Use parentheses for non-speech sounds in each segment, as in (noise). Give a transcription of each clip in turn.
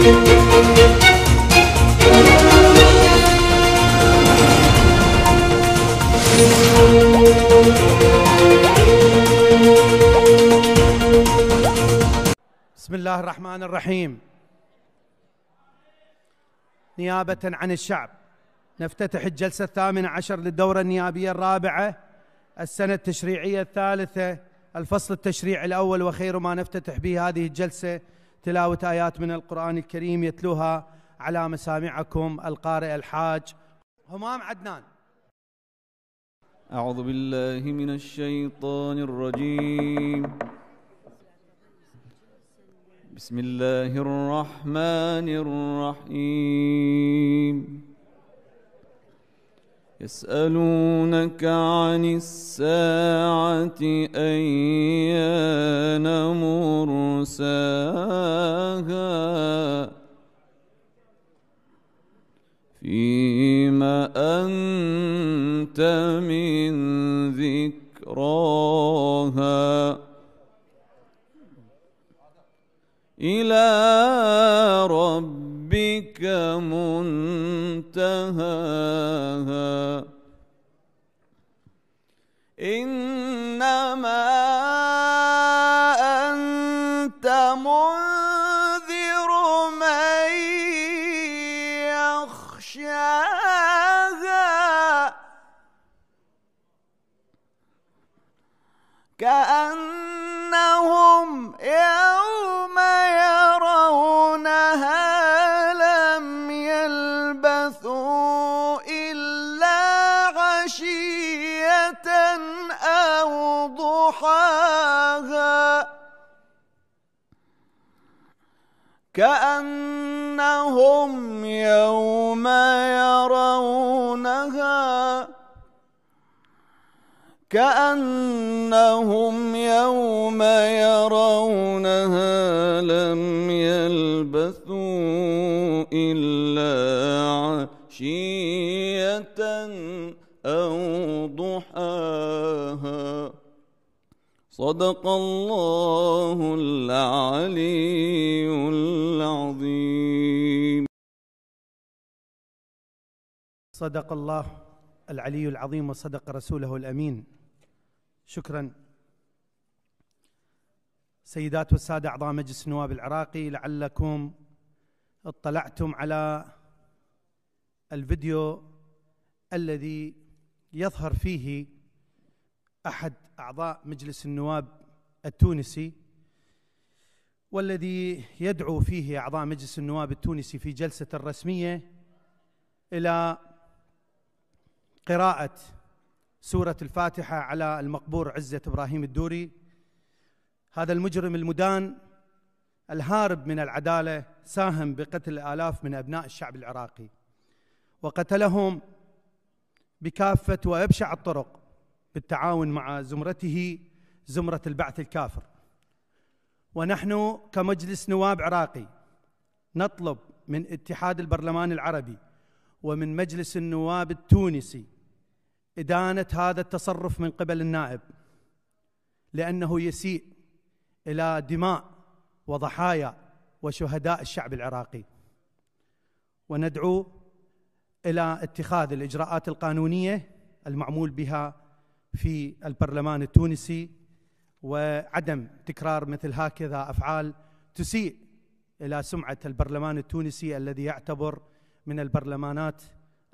بسم الله الرحمن الرحيم نيابة عن الشعب نفتتح الجلسة الثامنة عشر للدورة النيابية الرابعة السنة التشريعية الثالثة الفصل التشريعي الأول وخير ما نفتتح به هذه الجلسة تلاوة آيات من القرآن الكريم يتلوها على مسامعكم القارئ الحاج همام عدنان أعوذ بالله من الشيطان الرجيم بسم الله الرحمن الرحيم يسألونك عن الساعة أيان مرساها فيما أنت من ذكراها إلى ربك منتهاها ha ha كأنهم يوم يرونها كأنهم يوم يرونها لم يلبثوا إلا عشية صدق الله العلي العظيم صدق الله العلي العظيم وصدق رسوله الامين شكرا سيدات والساده اعضاء مجلس النواب العراقي لعلكم اطلعتم على الفيديو الذي يظهر فيه احد اعضاء مجلس النواب التونسي والذي يدعو فيه اعضاء مجلس النواب التونسي في جلسه رسميه الى قراءه سوره الفاتحه على المقبور عزه ابراهيم الدوري هذا المجرم المدان الهارب من العداله ساهم بقتل الالاف من ابناء الشعب العراقي وقتلهم بكافه وابشع الطرق بالتعاون مع زمرته زمرة البعث الكافر ونحن كمجلس نواب عراقي نطلب من اتحاد البرلمان العربي ومن مجلس النواب التونسي إدانة هذا التصرف من قبل النائب لأنه يسيء إلى دماء وضحايا وشهداء الشعب العراقي وندعو إلى اتخاذ الإجراءات القانونية المعمول بها في البرلمان التونسي وعدم تكرار مثل هكذا افعال تسيء الى سمعه البرلمان التونسي الذي يعتبر من البرلمانات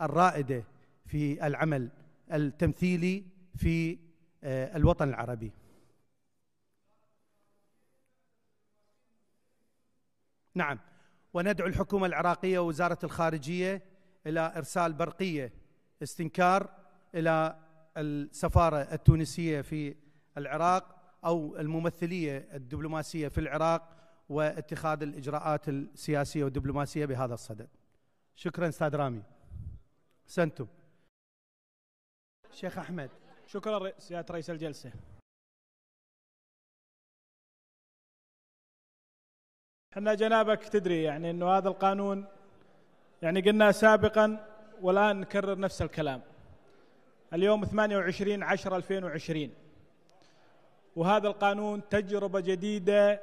الرائده في العمل التمثيلي في آه، الوطن العربي. نعم وندعو الحكومه العراقيه ووزاره الخارجيه الى ارسال برقيه استنكار الى السفاره التونسيه في العراق او الممثليه الدبلوماسيه في العراق واتخاذ الاجراءات السياسيه والدبلوماسيه بهذا الصدد. شكرا استاذ رامي. سنتم. شيخ احمد. شكرا سياده رئيس الجلسه. احنا جنابك تدري يعني انه هذا القانون يعني قلنا سابقا والان نكرر نفس الكلام. اليوم 28 10 2020 وهذا القانون تجربة جديدة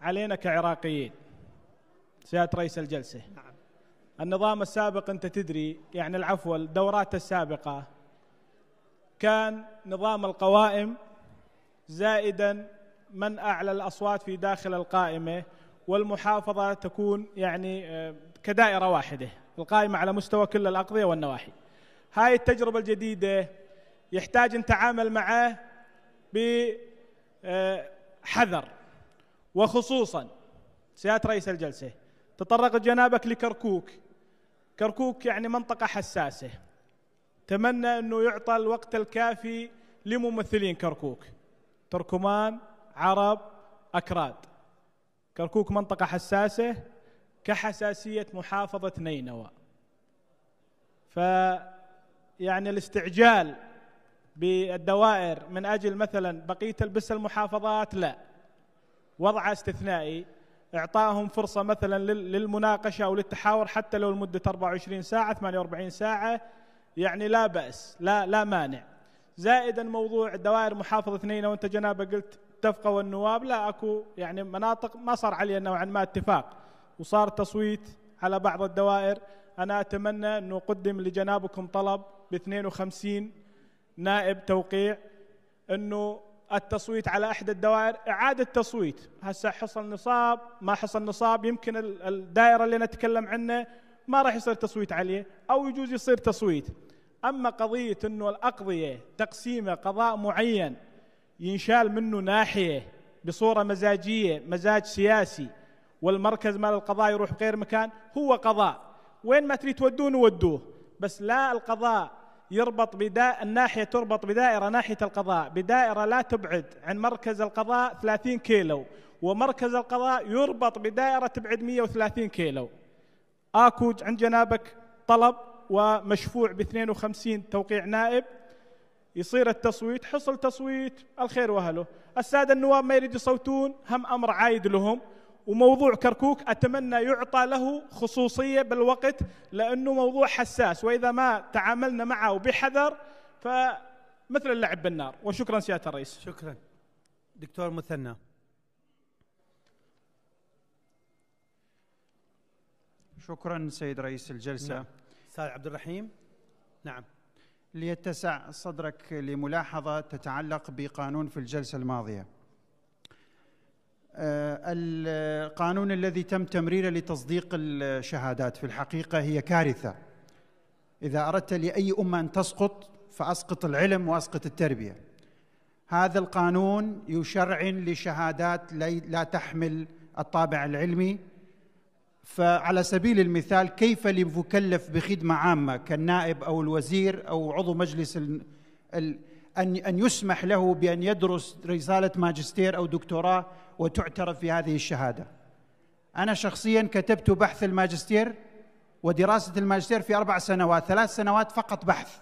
علينا كعراقيين سيادة رئيس الجلسة نعم. النظام السابق أنت تدري يعني العفو الدورات السابقة كان نظام القوائم زائدا من أعلى الأصوات في داخل القائمة والمحافظة تكون يعني آه، كدائرة واحدة القائمة على مستوى كل الأقضية والنواحي هاي التجربة الجديدة يحتاج أن تعامل معه بحذر آه، وخصوصا سيادة رئيس الجلسة تطرق جنابك لكركوك كركوك يعني منطقة حساسة تمنى أنه يعطى الوقت الكافي لممثلين كركوك تركمان عرب أكراد كركوك منطقة حساسة كحساسية محافظة نينوى ف يعني الاستعجال بالدوائر من اجل مثلا بقيه البس المحافظات لا وضع استثنائي اعطائهم فرصه مثلا للمناقشه او للتحاور حتى لو لمده 24 ساعه 48 ساعه يعني لا باس لا لا مانع زائدا موضوع دوائر محافظه اثنين وانت جنابه قلت اتفقوا النواب لا اكو يعني مناطق ما صار عليها نوعا ما اتفاق وصار تصويت على بعض الدوائر أنا أتمنى أن أقدم لجنابكم طلب ب 52 نائب توقيع أنه التصويت على احدى الدوائر اعاده تصويت هسه حصل نصاب ما حصل نصاب يمكن الدائره اللي نتكلم عنها ما راح يصير تصويت عليه او يجوز يصير تصويت اما قضيه انه الاقضيه تقسيمه قضاء معين ينشال منه ناحيه بصوره مزاجيه مزاج سياسي والمركز مال القضاء يروح غير مكان هو قضاء وين ما تريد تودوه نودوه بس لا القضاء يربط بدا الناحية تربط بدائرة ناحية القضاء بدائرة لا تبعد عن مركز القضاء 30 كيلو ومركز القضاء يربط بدائرة تبعد 130 كيلو اكو عند جنابك طلب ومشفوع ب 52 توقيع نائب يصير التصويت حصل تصويت الخير واهله الساده النواب ما يريد يصوتون هم امر عايد لهم وموضوع كركوك اتمنى يعطى له خصوصيه بالوقت لانه موضوع حساس واذا ما تعاملنا معه بحذر فمثل اللعب بالنار وشكرا سياده الرئيس شكرا دكتور مثنى شكرا سيد رئيس الجلسه نعم. استاذ عبد الرحيم نعم ليتسع صدرك لملاحظه تتعلق بقانون في الجلسه الماضيه آه، القانون الذي تم تمريره لتصديق الشهادات في الحقيقة هي كارثة إذا أردت لأي أمة أن تسقط فأسقط العلم وأسقط التربية هذا القانون يشرعن لشهادات لا تحمل الطابع العلمي فعلى سبيل المثال كيف لمكلف بخدمة عامة كالنائب أو الوزير أو عضو مجلس أن أن يسمح له بأن يدرس رسالة ماجستير أو دكتوراه وتعترف بهذه الشهاده. انا شخصيا كتبت بحث الماجستير ودراسه الماجستير في اربع سنوات، ثلاث سنوات فقط بحث.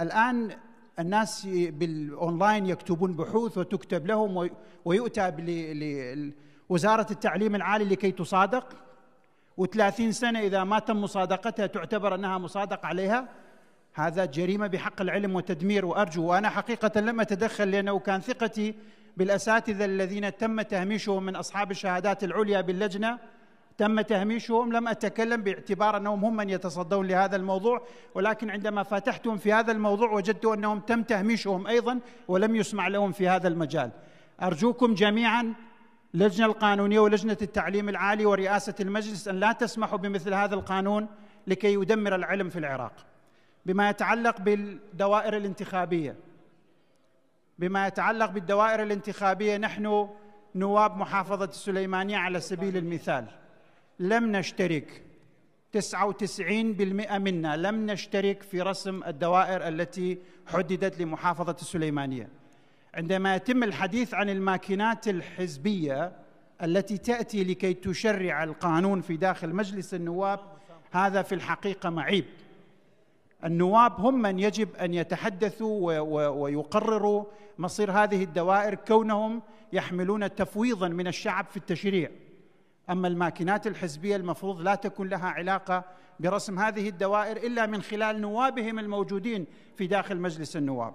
الان الناس بالاونلاين يكتبون بحوث وتكتب لهم ويؤتى لوزاره التعليم العالي لكي تصادق و30 سنه اذا ما تم مصادقتها تعتبر انها مصادق عليها هذا جريمه بحق العلم وتدمير وارجو وانا حقيقه لم اتدخل لانه كان ثقتي بالاساتذه الذين تم تهميشهم من اصحاب الشهادات العليا باللجنه تم تهميشهم لم اتكلم باعتبار انهم هم من يتصدون لهذا الموضوع ولكن عندما فتحتهم في هذا الموضوع وجدت انهم تم تهميشهم ايضا ولم يسمع لهم في هذا المجال. ارجوكم جميعا اللجنه القانونيه ولجنه التعليم العالي ورئاسه المجلس ان لا تسمحوا بمثل هذا القانون لكي يدمر العلم في العراق. بما يتعلق بالدوائر الانتخابيه بما يتعلق بالدوائر الانتخابيه نحن نواب محافظه السليمانيه على سبيل المثال لم نشترك 99% منا لم نشترك في رسم الدوائر التي حددت لمحافظه السليمانيه عندما يتم الحديث عن الماكينات الحزبيه التي تاتي لكي تشرع القانون في داخل مجلس النواب هذا في الحقيقه معيب النواب هم من يجب ان يتحدثوا ويقرروا مصير هذه الدوائر كونهم يحملون تفويضا من الشعب في التشريع. اما الماكينات الحزبيه المفروض لا تكون لها علاقه برسم هذه الدوائر الا من خلال نوابهم الموجودين في داخل مجلس النواب.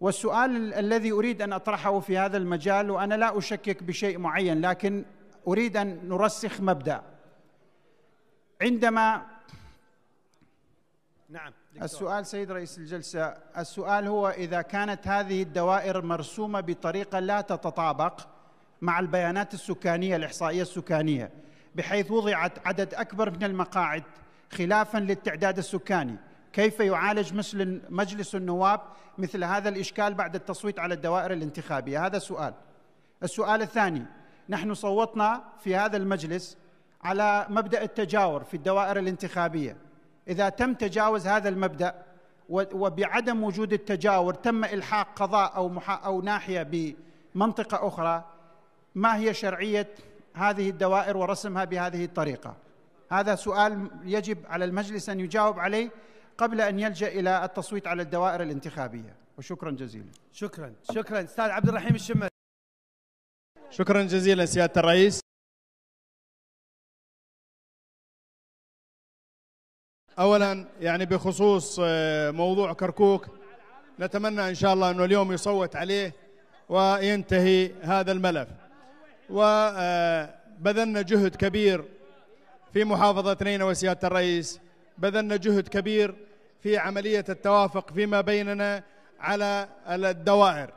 والسؤال الذي اريد ان اطرحه في هذا المجال وانا لا اشكك بشيء معين لكن اريد ان نرسخ مبدا. عندما نعم دكتور. السؤال سيد رئيس الجلسة السؤال هو إذا كانت هذه الدوائر مرسومة بطريقة لا تتطابق مع البيانات السكانية الإحصائية السكانية بحيث وضعت عدد أكبر من المقاعد خلافا للتعداد السكاني كيف يعالج مثل مجلس النواب مثل هذا الإشكال بعد التصويت على الدوائر الانتخابية هذا سؤال السؤال الثاني نحن صوتنا في هذا المجلس على مبدأ التجاور في الدوائر الانتخابية اذا تم تجاوز هذا المبدا وبعدم وجود التجاور تم الحاق قضاء او او ناحيه بمنطقه اخرى ما هي شرعيه هذه الدوائر ورسمها بهذه الطريقه هذا سؤال يجب على المجلس ان يجاوب عليه قبل ان يلجا الى التصويت على الدوائر الانتخابيه وشكرا جزيلا شكرا شكرا استاذ عبد الرحيم الشمس شكرا جزيلا سياده الرئيس اولا يعني بخصوص آه، موضوع كركوك نتمنى ان شاء الله انه اليوم يصوت عليه وينتهي هذا الملف وبذلنا آه، جهد كبير في محافظة نينوى وسيادة الرئيس بذلنا جهد كبير في عملية التوافق فيما بيننا على الدوائر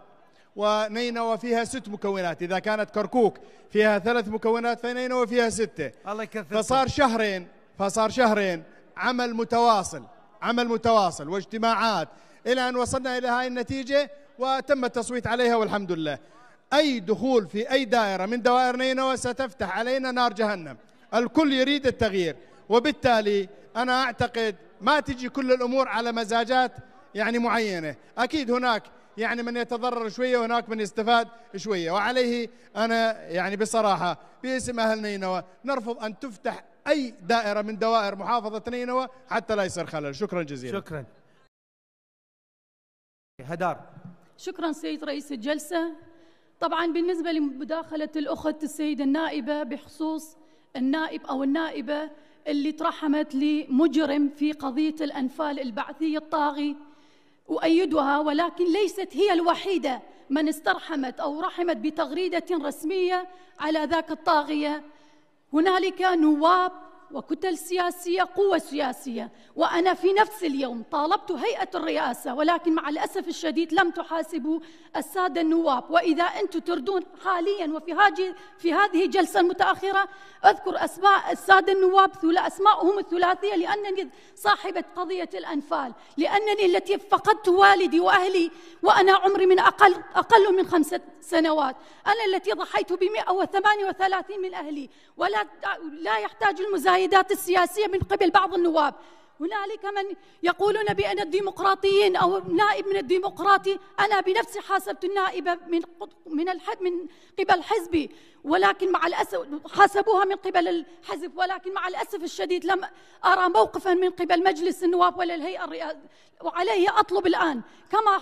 ونينوى فيها ست مكونات إذا كانت كركوك فيها ثلاث مكونات فنينوى فيها ستة الله يكثر فصار شهرين فصار شهرين عمل متواصل عمل متواصل واجتماعات إلى أن وصلنا إلى هذه النتيجة وتم التصويت عليها والحمد لله أي دخول في أي دائرة من دوائر نينوى ستفتح علينا نار جهنم الكل يريد التغيير وبالتالي أنا أعتقد ما تجي كل الأمور على مزاجات يعني معينة أكيد هناك يعني من يتضرر شوية وهناك من يستفاد شوية وعليه أنا يعني بصراحة باسم أهل نينوى نرفض أن تفتح اي دائره من دوائر محافظه نينوى حتى لا يصير خلل شكرا جزيلا شكرا هدار شكرا سيد رئيس الجلسه طبعا بالنسبه لمداخله الاخت السيده النائبه بخصوص النائب او النائبه اللي ترحمت لمجرم في قضيه الانفال البعثي الطاغي اؤيدها ولكن ليست هي الوحيده من استرحمت او رحمت بتغريده رسميه على ذاك الطاغيه هنالك نواب وكتل سياسيه قوه سياسيه وانا في نفس اليوم طالبت هيئه الرئاسه ولكن مع الاسف الشديد لم تحاسبوا الساده النواب واذا انتم تردون حاليا وفي هذه في هذه الجلسه المتاخره اذكر اسماء الساده النواب اسماءهم الثلاثيه لانني صاحبه قضيه الانفال لانني التي فقدت والدي واهلي وانا عمري من اقل اقل من خمسه سنوات أنا التي ضحيت بمئة وثمانية وثلاثين من أهلي ولا لا يحتاج المزايدات السياسية من قبل بعض النواب هنالك من يقولون بأن الديمقراطيين أو نائب من الديمقراطي أنا بنفسي حاسبت النائبة من من الحد من قبل حزبي ولكن مع الأسف حاسبوها من قبل الحزب ولكن مع الأسف الشديد لم أرى موقفا من قبل مجلس النواب ولا الهيئة الرئاسية وعليه أطلب الآن كما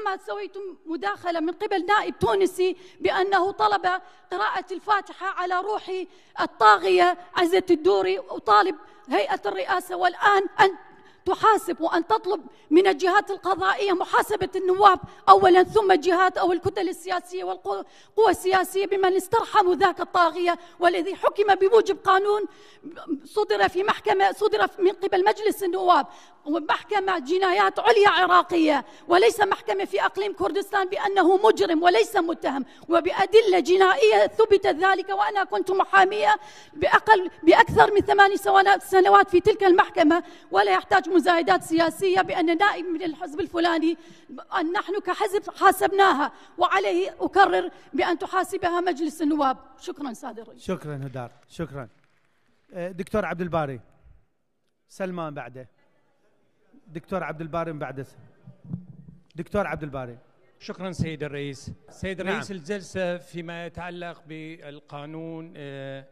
كما سويتم مداخلة من قبل نائب تونسي بأنه طلب قراءة الفاتحة على روح الطاغية عزة الدوري وطالب هيئة الرئاسة والآن أن تحاسب وان تطلب من الجهات القضائيه محاسبه النواب اولا ثم الجهات او الكتل السياسيه والقوى السياسيه بمن استرحموا ذاك الطاغيه والذي حكم بموجب قانون صدر في محكمه صدر من قبل مجلس النواب محكمه جنايات عليا عراقيه وليس محكمه في اقليم كردستان بانه مجرم وليس متهم وبادله جنائيه ثبت ذلك وانا كنت محاميه باقل باكثر من ثمان سنوات في تلك المحكمه ولا يحتاج مزايدات سياسية بأن نائب من الحزب الفلاني أن نحن كحزب حاسبناها وعليه أكرر بأن تحاسبها مجلس النواب شكرا سادة الرئيس شكرا هدار شكرا أه، دكتور عبد الباري سلمان بعده دكتور عبد الباري من بعده دكتور عبد الباري شكرا سيد الرئيس سيد الرئيس نعم. الجلسة فيما يتعلق بالقانون أه،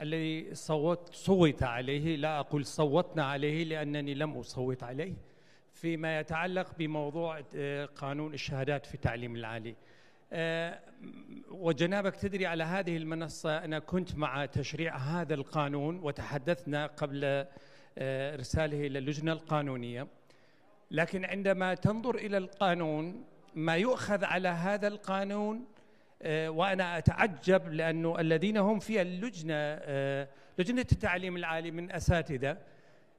الذي صوت صوت عليه لا أقول صوتنا عليه لأنني لم أصوت عليه فيما يتعلق بموضوع آه، قانون الشهادات في التعليم العالي آه، وجنابك تدري على هذه المنصة أنا كنت مع تشريع هذا القانون وتحدثنا قبل آه، إرساله إلى اللجنة القانونية لكن عندما تنظر إلى القانون ما يؤخذ على هذا القانون آه، وانا اتعجب لانه الذين هم في اللجنه آه، لجنه التعليم العالي من اساتذه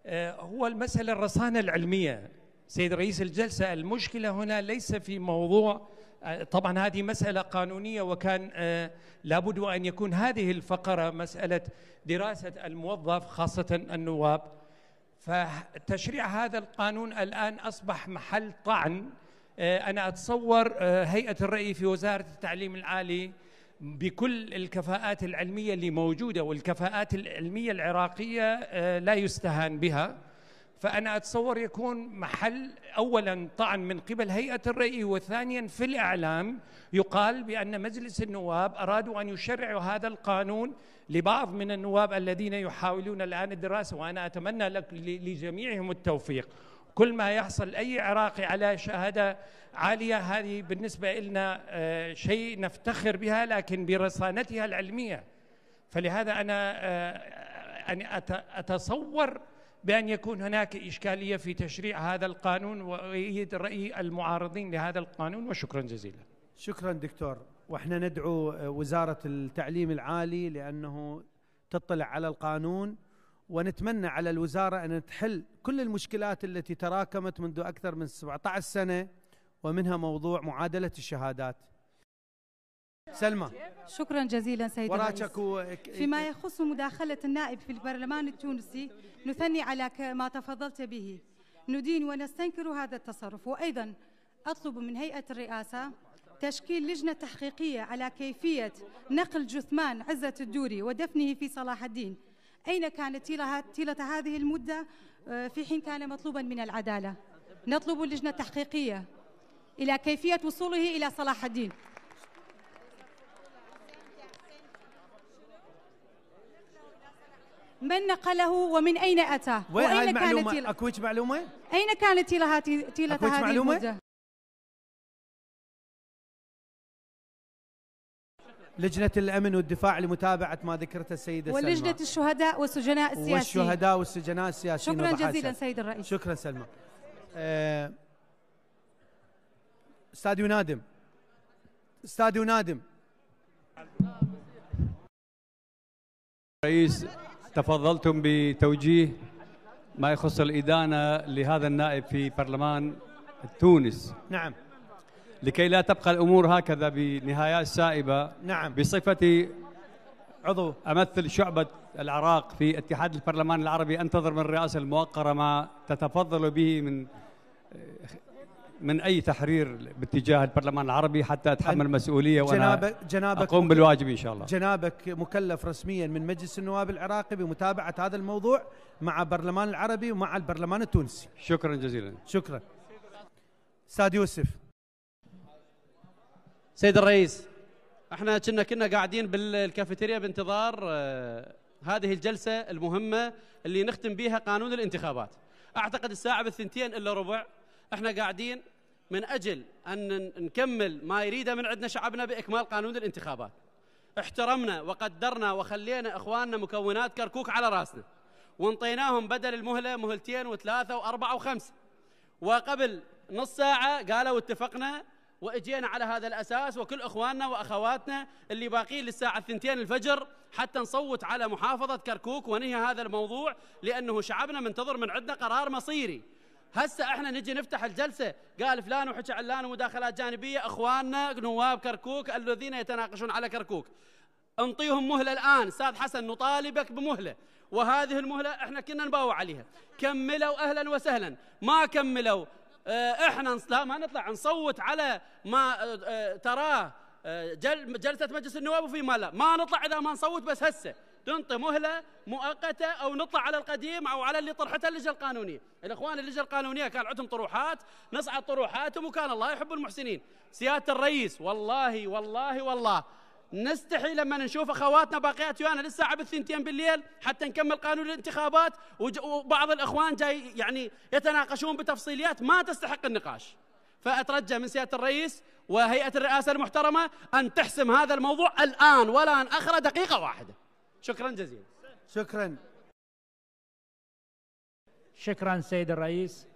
آه، هو المساله الرصانه العلميه سيد رئيس الجلسه المشكله هنا ليس في موضوع طبعا هذه مسألة قانونية وكان لابد أن يكون هذه الفقرة مسألة دراسة الموظف خاصة النواب فتشريع هذا القانون الآن أصبح محل طعن آه، أنا أتصور آه، هيئة الرأي في وزارة التعليم العالي بكل الكفاءات العلمية اللي موجودة والكفاءات العلمية العراقية آه، لا يستهان بها فأنا أتصور يكون محل أولا طعن من قبل هيئة الرأي وثانيا في الإعلام يقال بأن مجلس النواب أرادوا أن يشرعوا هذا القانون لبعض من النواب الذين يحاولون الآن الدراسة وأنا أتمنى لك لجميعهم التوفيق كل ما يحصل أي عراقي على شهادة عالية هذه بالنسبة لنا آه، شيء نفتخر بها لكن برصانتها العلمية فلهذا أنا آه، أن أتصور بأن يكون هناك إشكالية في تشريع هذا القانون وأيد رأي المعارضين لهذا القانون وشكرا جزيلا شكرا دكتور واحنا ندعو آه، وزارة التعليم العالي لأنه تطلع على القانون ونتمنى على الوزارة أن تحل كل المشكلات التي تراكمت منذ أكثر من 17 سنة ومنها موضوع معادلة الشهادات سلمى شكرا جزيلا سيد الرئيس فيما يخص مداخلة النائب في البرلمان التونسي نثني على ما تفضلت به ندين ونستنكر هذا التصرف وأيضا أطلب من هيئة الرئاسة تشكيل لجنة تحقيقية على كيفية نقل جثمان عزة الدوري ودفنه في صلاح الدين أين كانت طيلة هذه المدة آه، في حين كان مطلوبا من العدالة نطلب اللجنة التحقيقية إلى كيفية وصوله إلى صلاح الدين من نقله ومن أين أتى وين وأين كانت أكويتش معلومة؟ أين كانت تيلة هذه المدة؟ لجنة الأمن والدفاع لمتابعة ما ذكرته السيدة سلمى ولجنة الشهداء والسجناء السياسيين والشهداء والسجناء السياسيين شكرا جزيلا سيد الرئيس شكرا سلمى آه، استاذ ينادم استاذ ينادم رئيس تفضلتم بتوجيه ما يخص الإدانة لهذا النائب في برلمان تونس نعم لكي لا تبقى الأمور هكذا بنهايات سائبة نعم بصفتي عضو أمثل شعبة العراق في اتحاد البرلمان العربي أنتظر من الرئاسة المؤقرة ما تتفضل به من من أي تحرير باتجاه البرلمان العربي حتى أتحمل مسؤولية وأنا جنابك جنابك أقوم بالواجب إن شاء الله جنابك مكلف رسميا من مجلس النواب العراقي بمتابعة هذا الموضوع مع البرلمان العربي ومع البرلمان التونسي شكرا جزيلا شكرا استاذ يوسف سيد الرئيس احنا كنا كنا قاعدين بالكافيتيريا بانتظار آه، هذه الجلسه المهمه اللي نختم بها قانون الانتخابات اعتقد الساعه بالثنتين الا ربع احنا قاعدين من اجل ان نكمل ما يريده من عندنا شعبنا باكمال قانون الانتخابات احترمنا وقدرنا وخلينا اخواننا مكونات كركوك على راسنا وانطيناهم بدل المهله مهلتين وثلاثه واربعه وخمسه وقبل نص ساعه قالوا اتفقنا واجينا على هذا الاساس وكل اخواننا واخواتنا اللي باقيين للساعه 2 الفجر حتى نصوت على محافظه كركوك ونهي هذا الموضوع لانه شعبنا منتظر من عندنا قرار مصيري هسه احنا نجي نفتح الجلسه قال فلان وحكى علان ومداخلات جانبيه اخواننا نواب كركوك الذين يتناقشون على كركوك انطيهم مهله الان استاذ حسن نطالبك بمهله وهذه المهله احنا كنا نباوع عليها كملوا اهلا وسهلا ما كملوا آه، احنا لا ما نطلع نصوت على ما آه، آه، تراه جلسه مجلس النواب وفي ما لا ما نطلع اذا ما نصوت بس هسه تنطي مهله مؤقته او نطلع على القديم او على اللي طرحته اللجنه القانونيه، الاخوان اللجنه القانونيه كان عندهم طروحات، نصعد طروحاتهم وكان الله يحب المحسنين، سياده الرئيس والله والله والله نستحي لما نشوف اخواتنا باقيات ويانا للساعه بالثنتين بالليل حتى نكمل قانون الانتخابات وبعض الاخوان جاي يعني يتناقشون بتفصيليات ما تستحق النقاش. فاترجى من سياده الرئيس وهيئه الرئاسه المحترمه ان تحسم هذا الموضوع الان ولا ان اخر دقيقه واحده. شكرا جزيلا. شكرا. شكرا سيد الرئيس.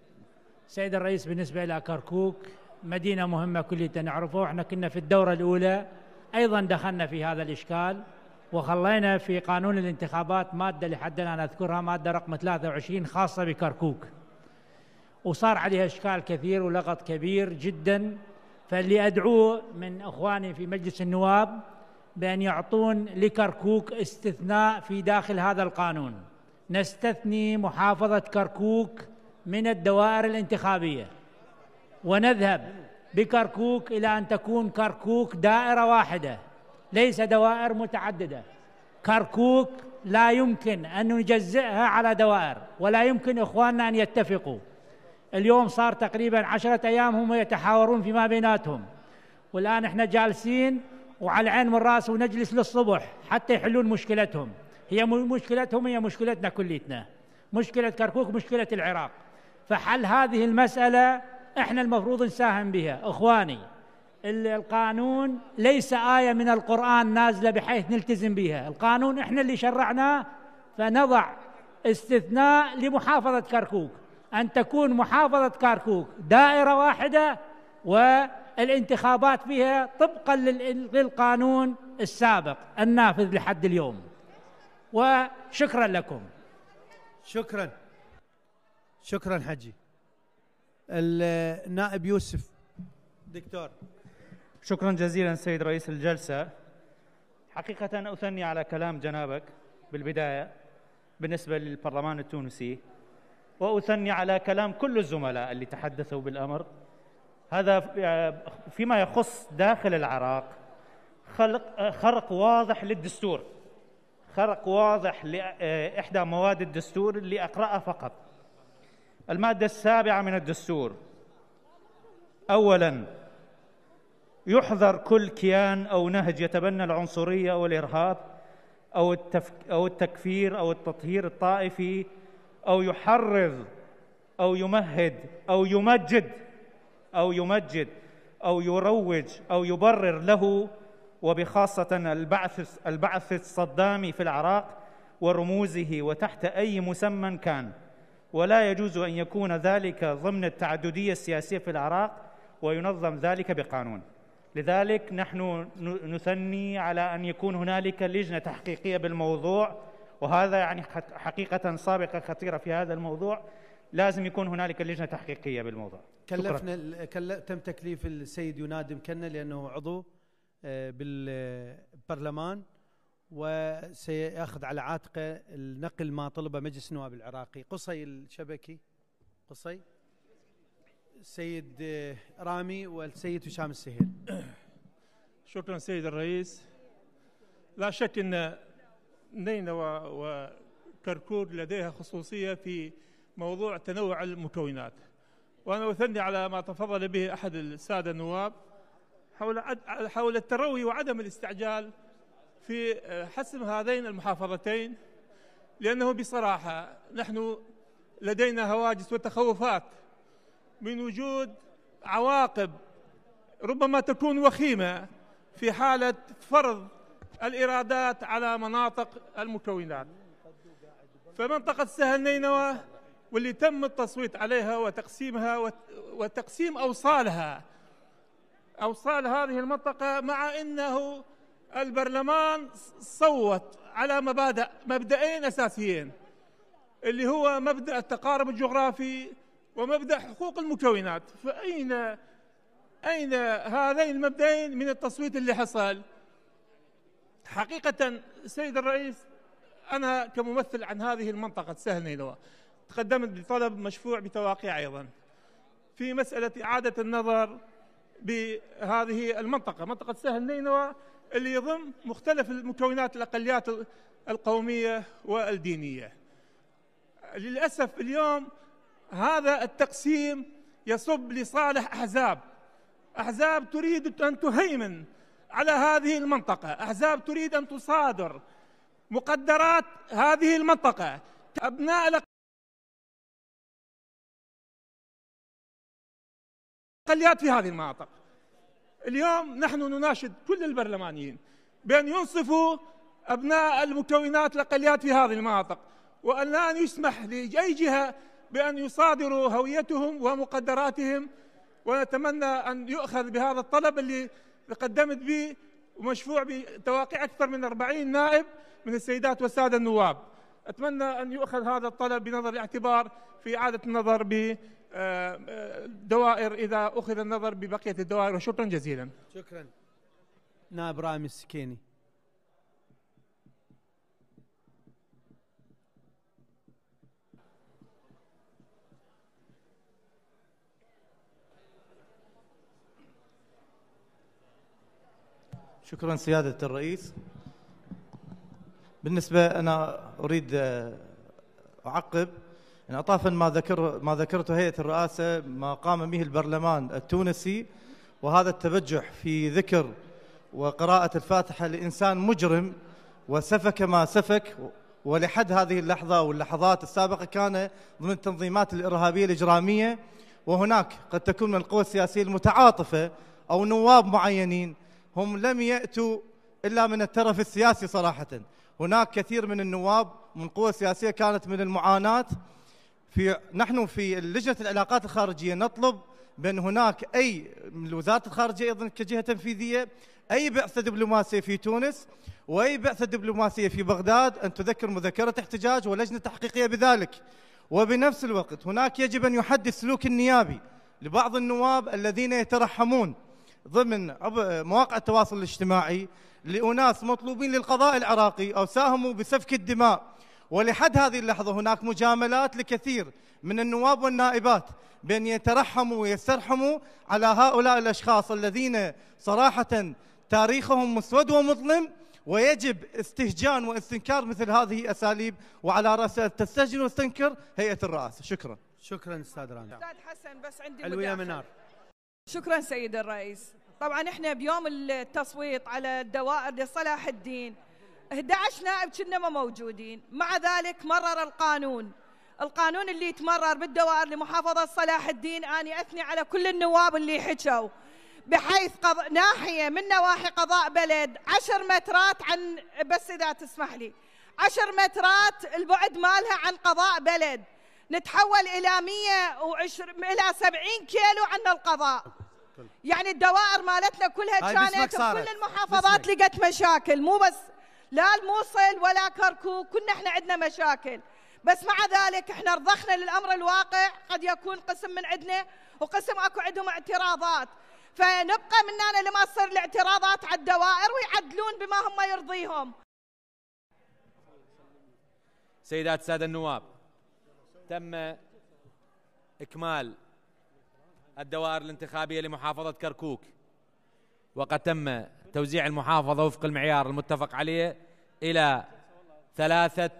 سيد الرئيس بالنسبه الى كركوك مدينه مهمه كلنا نعرفه احنا كنا في الدوره الاولى أيضا دخلنا في هذا الإشكال وخلينا في قانون الانتخابات مادة لحد الآن أذكرها مادة رقم 23 خاصة بكركوك وصار عليها إشكال كثير ولغط كبير جدا فاللي أدعوه من أخواني في مجلس النواب بأن يعطون لكركوك استثناء في داخل هذا القانون نستثني محافظة كركوك من الدوائر الانتخابية ونذهب بكركوك إلى أن تكون كركوك دائرة واحدة ليس دوائر متعددة كركوك لا يمكن أن نجزئها على دوائر ولا يمكن إخواننا أن يتفقوا اليوم صار تقريبا عشرة أيام هم يتحاورون فيما بيناتهم والآن إحنا جالسين وعلى العين من راسه ونجلس للصبح حتى يحلون مشكلتهم هي مشكلتهم هي مشكلتنا كليتنا مشكلة كركوك مشكلة العراق فحل هذه المسألة احنا المفروض نساهم بها اخواني القانون ليس آية من القرآن نازلة بحيث نلتزم بها القانون إحنا اللي شرعناه فنضع استثناء لمحافظة كركوك أن تكون محافظة كركوك دائرة واحدة والانتخابات فيها طبقا للقانون السابق النافذ لحد اليوم وشكرا لكم شكرا شكرا حجي النائب يوسف دكتور شكرا جزيلا سيد رئيس الجلسة حقيقة أثني على كلام جنابك بالبداية بالنسبة للبرلمان التونسي وأثني على كلام كل الزملاء اللي تحدثوا بالأمر هذا آه، فيما يخص داخل العراق خلق آه، خرق واضح للدستور خرق واضح لإحدى مواد الدستور اللي أقرأها فقط المادة السابعة من الدستور أولاً يحظر كل كيان أو نهج يتبنى العنصرية أو الإرهاب أو, التفك أو التكفير أو التطهير الطائفي أو يحرض أو يمهد أو يمجد أو يمجد أو يروج أو يبرر له وبخاصة البعث البعث الصدامي في العراق ورموزه وتحت أي مسمى كان ولا يجوز أن يكون ذلك ضمن التعددية السياسية في العراق وينظم ذلك بقانون لذلك نحن نثني على أن يكون هنالك لجنة تحقيقية بالموضوع وهذا يعني حقيقة سابقة خطيرة في هذا الموضوع لازم يكون هنالك لجنة تحقيقية بالموضوع كلفنا كل... تم تكليف السيد ينادم كنا لأنه عضو آه، بالبرلمان وسيأخذ على عاتقه النقل ما طلبه مجلس النواب العراقي قصي الشبكي قصي السيد رامي والسيد هشام السهيل (coughs) شكرا سيد الرئيس لا شك ان نينوى وكركور لديها خصوصيه في موضوع تنوع المكونات وانا اثني على ما تفضل به احد الساده النواب حول حول التروي وعدم الاستعجال في آه، حسم هذين المحافظتين لأنه بصراحة نحن لدينا هواجس وتخوفات من وجود عواقب ربما تكون وخيمة في حالة فرض الإرادات على مناطق المكونات فمنطقة سهل نينوى واللي تم التصويت عليها وتقسيمها وتقسيم أوصالها أوصال هذه المنطقة مع أنه البرلمان صوت على مبادئ مبدئين اساسيين اللي هو مبدا التقارب الجغرافي ومبدا حقوق المكونات فاين اين هذين المبدئين من التصويت اللي حصل حقيقه سيد الرئيس انا كممثل عن هذه المنطقه سهل نينوى تقدمت بطلب مشفوع بتواقيع ايضا في مساله اعاده النظر بهذه المنطقه منطقه سهل نينوى اللي يضم مختلف المكونات الأقليات القومية والدينية للأسف اليوم هذا التقسيم يصب لصالح أحزاب أحزاب تريد أن تهيمن على هذه المنطقة أحزاب تريد أن تصادر مقدرات هذه المنطقة أبناء الأقليات في هذه المناطق اليوم نحن نناشد كل البرلمانيين بأن ينصفوا أبناء المكونات الأقليات في هذه المناطق وأن لا يسمح لأي جهة بأن يصادروا هويتهم ومقدراتهم ونتمنى أن يؤخذ بهذا الطلب اللي قدمت به ومشفوع بتواقيع أكثر من 40 نائب من السيدات والسادة النواب أتمنى أن يؤخذ هذا الطلب بنظر الاعتبار في إعادة النظر بدوائر آه، آه، إذا أخذ النظر ببقية الدوائر وشكرا جزيلا شكرا نائب رامي السكيني شكرا سيادة الرئيس بالنسبه انا اريد آه، اعقب ان يعني اطافا ما ذكر ما ذكرته هيئه الرئاسه ما قام به البرلمان التونسي وهذا التبجح في ذكر وقراءه الفاتحه لانسان مجرم وسفك ما سفك ولحد هذه اللحظه واللحظات السابقه كان ضمن التنظيمات الارهابيه الاجراميه وهناك قد تكون من القوى السياسيه المتعاطفه او نواب معينين هم لم ياتوا الا من الترف السياسي صراحه هناك كثير من النواب من القوى السياسيه كانت من المعاناه في نحن في لجنه العلاقات الخارجيه نطلب بان هناك اي من وزاره الخارجيه ايضا كجهه تنفيذيه اي بعثه دبلوماسيه في تونس واي بعثه دبلوماسيه في بغداد ان تذكر مذكره احتجاج ولجنه تحقيقيه بذلك وبنفس الوقت هناك يجب ان يحدد سلوك النيابي لبعض النواب الذين يترحمون ضمن مواقع التواصل الاجتماعي لأناس مطلوبين للقضاء العراقي أو ساهموا بسفك الدماء ولحد هذه اللحظة هناك مجاملات لكثير من النواب والنائبات بأن يترحموا ويسترحموا على هؤلاء الأشخاص الذين صراحة تاريخهم مسود ومظلم ويجب استهجان واستنكار مثل هذه الأساليب وعلى رأس تستهجن وتستنكر هيئة الرئاسة شكرا شكرا استاذ رانا استاذ حسن بس عندي منار شكرا سيد الرئيس طبعا احنا بيوم التصويت على الدوائر لصلاح الدين 11 نائب كنا ما موجودين مع ذلك مرر القانون القانون اللي يتمرر بالدوائر لمحافظة صلاح الدين أنا أثني على كل النواب اللي حكوا بحيث قض... ناحية من نواحي قضاء بلد 10 مترات عن بس إذا تسمح لي 10 مترات البعد مالها عن قضاء بلد نتحول إلى 120 إلى 70 كيلو عن القضاء يعني الدوائر مالتنا كلها كانت كل المحافظات لقت مشاكل مو بس لا الموصل ولا كركوك كنا احنا عندنا مشاكل بس مع ذلك احنا رضخنا للامر الواقع قد يكون قسم من عندنا وقسم اكو عندهم اعتراضات فنبقى مننا لما تصير الاعتراضات على الدوائر ويعدلون بما هم يرضيهم سيدات الساده النواب تم اكمال الدوائر الانتخابية لمحافظة كركوك وقد تم توزيع المحافظة وفق المعيار المتفق عليه إلى ثلاثة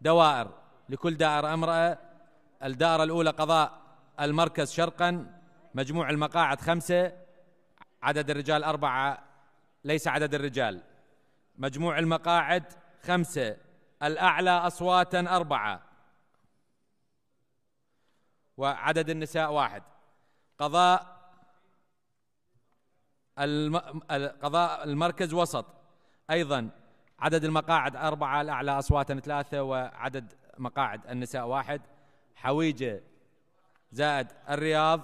دوائر لكل دائرة امرأة الدائرة الأولى قضاء المركز شرقا مجموع المقاعد خمسة عدد الرجال أربعة ليس عدد الرجال مجموع المقاعد خمسة الأعلى أصواتا أربعة وعدد النساء واحد قضاء قضاء المركز وسط أيضا عدد المقاعد أربعة الأعلى أصواتا ثلاثة وعدد مقاعد النساء واحد حويجة زائد الرياض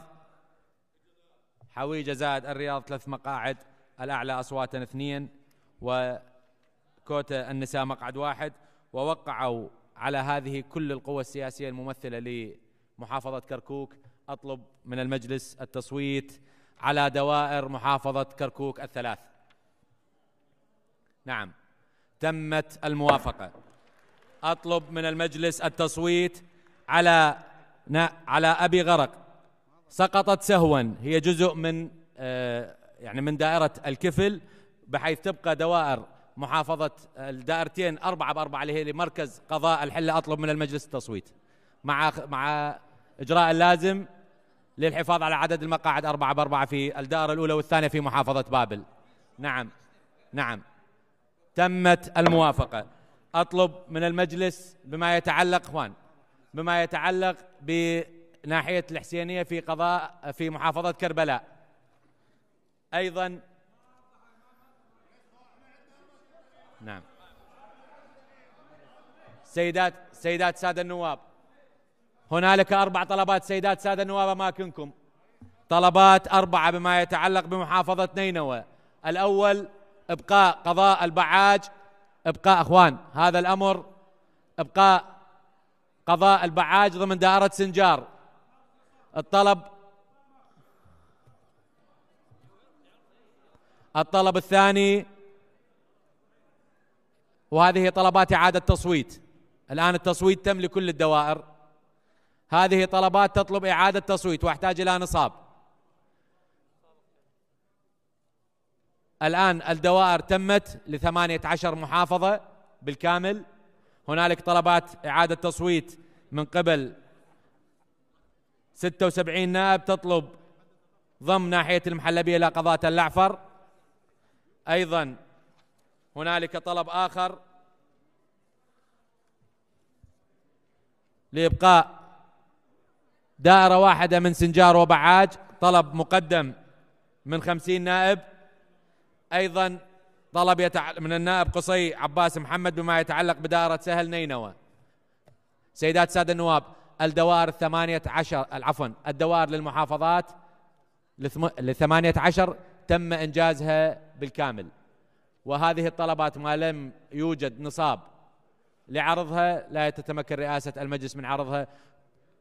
حويجة زائد الرياض ثلاث مقاعد الأعلى أصواتا اثنين وكوتا النساء مقعد واحد ووقعوا على هذه كل القوى السياسية الممثلة محافظة كركوك أطلب من المجلس التصويت على دوائر محافظة كركوك الثلاث نعم تمت الموافقة أطلب من المجلس التصويت على على أبي غرق سقطت سهوا هي جزء من آه، يعني من دائرة الكفل بحيث تبقى دوائر محافظة الدائرتين أربعة بأربعة اللي هي لمركز قضاء الحلة أطلب من المجلس التصويت مع مع اجراء اللازم للحفاظ على عدد المقاعد أربعة بأربعة في الدائرة الأولى والثانية في محافظة بابل نعم نعم تمت الموافقة أطلب من المجلس بما يتعلق إخوان بما يتعلق بناحية الحسينية في قضاء في محافظة كربلاء أيضا نعم سيدات سيدات سادة النواب هنالك أربع طلبات سيدات سادة النواب أماكنكم طلبات أربعة بما يتعلق بمحافظة نينوى الأول إبقاء قضاء البعاج إبقاء أخوان هذا الأمر إبقاء قضاء البعاج ضمن دائرة سنجار الطلب الطلب الثاني وهذه طلبات إعادة تصويت الآن التصويت تم لكل الدوائر هذه طلبات تطلب إعادة تصويت واحتاج إلى نصاب الآن الدوائر تمت لثمانية عشر محافظة بالكامل هنالك طلبات إعادة تصويت من قبل 76 نائب تطلب ضم ناحية المحلبية إلى قضاة اللعفر أيضا هنالك طلب آخر لإبقاء دائرة واحدة من سنجار وبعاج طلب مقدم من خمسين نائب أيضا طلب من النائب قصي عباس محمد بما يتعلق بدائرة سهل نينوى سيدات سادة النواب الدوائر الثمانية عشر عفوا الدوائر للمحافظات لثمانية عشر تم إنجازها بالكامل وهذه الطلبات ما لم يوجد نصاب لعرضها لا تتمكن رئاسة المجلس من عرضها